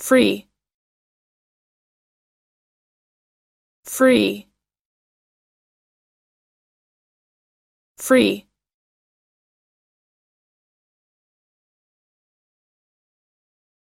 free free free